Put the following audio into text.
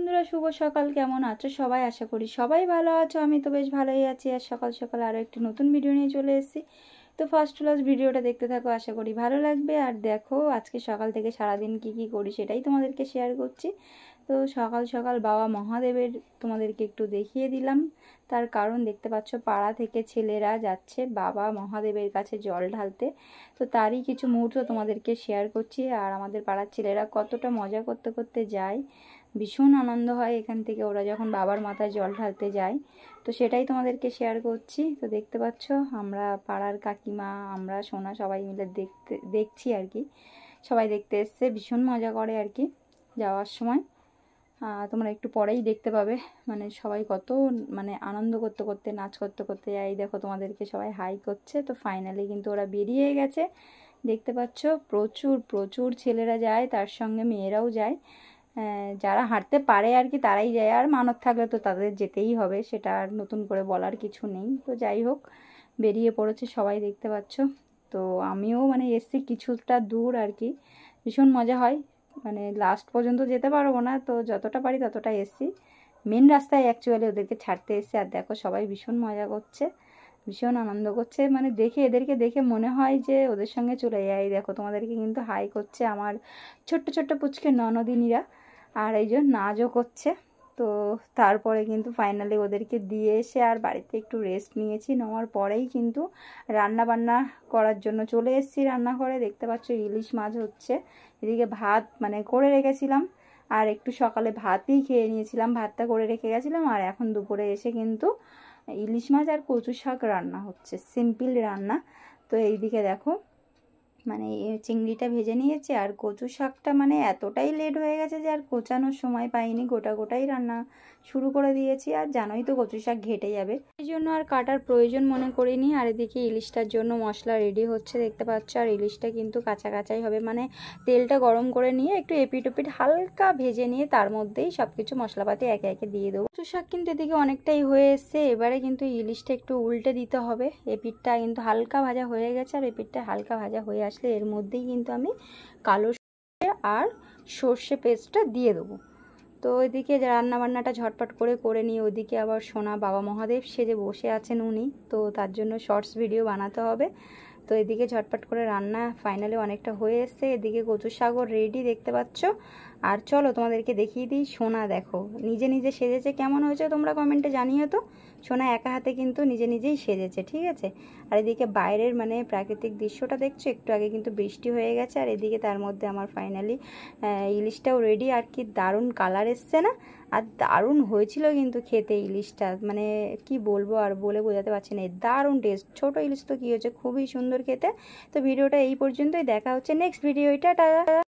বন্ধুরা শুভ সকাল কেমন আছো সবাই আশা করি সবাই ভালো আছো আমি তো বেশ ভালোই আছি আর সকাল সকাল আরও একটি নতুন ভিডিও নিয়ে চলে এসেছি তো ফার্স্ট ক্লাস ভিডিওটা দেখতে থাকো আশা করি ভালো লাগবে আর দেখো আজকে সকাল থেকে সারাদিন কি কি করি সেটাই তোমাদেরকে শেয়ার করছি তো সকাল সকাল বাবা মহাদেবের তোমাদেরকে একটু দেখিয়ে দিলাম তার কারণ দেখতে পাচ্ছ পাড়া থেকে ছেলেরা যাচ্ছে বাবা মহাদেবের কাছে জল ঢালতে তো তারই কিছু মুহূর্ত তোমাদেরকে শেয়ার করছি আর আমাদের পাড়ার ছেলেরা কতটা মজা করতে করতে যায় ভীষণ আনন্দ হয় এখান থেকে ওরা যখন বাবার মাথায় জল ঢালতে যায় তো সেটাই তোমাদেরকে শেয়ার করছি তো দেখতে পাচ্ছ আমরা পাড়ার কাকিমা আমরা সোনা সবাই মিলে দেখতে দেখছি আর কি সবাই দেখতে এসছে ভীষণ মজা করে আর কি যাওয়ার সময় তোমরা একটু পরেই দেখতে পাবে মানে সবাই কত মানে আনন্দ করতে করতে নাচ করতে করতে এই দেখো তোমাদেরকে সবাই হাই করছে তো ফাইনালি কিন্তু ওরা বেরিয়ে গেছে দেখতে পাচ্ছ প্রচুর প্রচুর ছেলেরা যায় তার সঙ্গে মেয়েরাও যায় হ্যাঁ, যারা হাঁটতে পারে আর কি তারাই যায় আর মানত থাকলে তো তাদের যেতেই হবে সেটা আর নতুন করে বলার কিছু নেই তো যাই হোক বেরিয়ে পড়েছে সবাই দেখতে পাচ্ছ তো আমিও মানে এসছি কিছুটা দূর আর কি ভীষণ মজা হয় মানে লাস্ট পর্যন্ত যেতে পারবো না তো যতটা পারি ততটা এসছি মেন রাস্তায় অ্যাকচুয়ালি ওদেরকে ছাড়তে এসছে আর দেখো সবাই ভীষণ মজা করছে ভীষণ আনন্দ করছে মানে দেখে এদেরকে দেখে মনে হয় যে ওদের সঙ্গে চলে যাই দেখো তোমাদেরকে কিন্তু হাই করছে আমার ছোট্ট ছোট্ট পুচকে ননদিনীরা আর এই জন্য নাচও করছে তো তারপরে কিন্তু ফাইনালি ওদেরকে দিয়ে এসে আর বাড়িতে একটু রেস্ট নিয়েছি নেওয়ার পরেই কিন্তু রান্না বান্না করার জন্য চলে এসেছি রান্নাঘরে দেখতে পাচ্ছ ইলিশ মাছ হচ্ছে এদিকে ভাত মানে করে রেখেছিলাম আর একটু সকালে ভাতই খেয়ে নিয়েছিলাম ভাতটা করে রেখে গেছিলাম আর এখন দুপুরে এসে কিন্তু ইলিশ মাছ আর কচু শাক রান্না হচ্ছে সিম্পল রান্না তো এইদিকে দেখো মানে চিংড়িটা ভেজে নিয়েছে আর কচু শাকটা মানে এতটাই লেট হয়ে গেছে যে আর কোচানোর সময় পাইনি গোটা গোটাই রান্না শুরু করে দিয়েছি আর জানোই তো কচু শাক ঘেটে যাবে এই জন্য আর কাটার প্রয়োজন মনে করিনি আর এদিকে ইলিশটার জন্য মশলা রেডি হচ্ছে দেখতে পাচ্ছ আর ইলিশটা কিন্তু কাঁচা কাঁচাই হবে মানে তেলটা গরম করে নিয়ে একটু এপিটোপিট হালকা ভেজে নিয়ে তার মধ্যেই সব কিছু মশলাপাতি একে একে দিয়ে দেবো কচু শাক কিন্তু এদিকে অনেকটাই হয়ে এসছে এবারে কিন্তু ইলিশটা একটু উল্টে দিতে হবে এপিটটা কিন্তু হালকা ভাজা হয়ে গেছে আর এপিটটা হালকা ভাজা হয়ে আসলে এর মধ্যেই কিন্তু আমি কালো সর্ষে আর সর্ষে পেস্টটা দিয়ে দেবো তো ওইদিকে রান্নাবান্নাটা ঝটপট করে করে নিয়ে ওইদিকে আবার সোনা বাবা মহাদেব সেজে বসে আছেন উনি তো তার জন্য শর্টস ভিডিও বানাতে হবে তো এদিকে ঝটপট করে রান্না ফাইনালি অনেকটা হয়ে এসছে এদিকে কচুর সাগর রেডি দেখতে পাচ্ছ আর চলো তোমাদেরকে দেখিয়ে দিই সোনা দেখো নিজে নিজে সেজেছে কেমন হয়েছে তোমরা কমেন্টে জানিয়ে তো সোনা একা হাতে কিন্তু নিজে নিজেই সেজেছে ঠিক আছে আর এদিকে বাইরের মানে প্রাকৃতিক দৃশ্যটা দেখছো একটু আগে কিন্তু বৃষ্টি হয়ে গেছে আর এদিকে তার মধ্যে আমার ফাইনালি ইলিশটাও রেডি আর কি দারুণ কালার এসছে না আর দারুণ হয়েছিল কিন্তু খেতে ইলিশটা মানে কি বলবো আর বলে বোঝাতে পারছি না দারুণ টেস্ট ছোট ইলিশ তো কী হয়েছে খুবই সুন্দর খেতে তো ভিডিওটা এই পর্যন্তই দেখা হচ্ছে নেক্সট ভিডিও এটা